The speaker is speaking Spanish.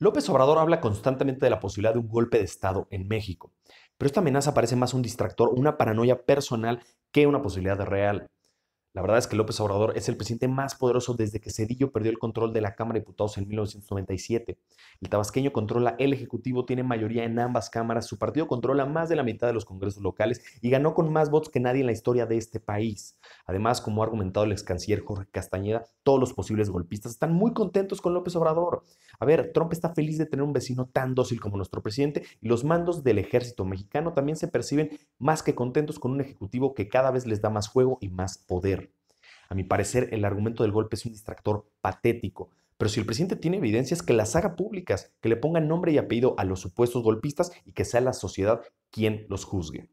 López Obrador habla constantemente de la posibilidad de un golpe de Estado en México, pero esta amenaza parece más un distractor, una paranoia personal que una posibilidad real. La verdad es que López Obrador es el presidente más poderoso desde que Cedillo perdió el control de la Cámara de Diputados en 1997. El tabasqueño controla el Ejecutivo, tiene mayoría en ambas cámaras, su partido controla más de la mitad de los congresos locales y ganó con más votos que nadie en la historia de este país. Además, como ha argumentado el ex canciller Jorge Castañeda, todos los posibles golpistas están muy contentos con López Obrador. A ver, Trump está feliz de tener un vecino tan dócil como nuestro presidente y los mandos del ejército mexicano también se perciben más que contentos con un Ejecutivo que cada vez les da más juego y más poder. A mi parecer, el argumento del golpe es un distractor patético. Pero si el presidente tiene evidencias, que las haga públicas, que le ponga nombre y apellido a los supuestos golpistas y que sea la sociedad quien los juzgue.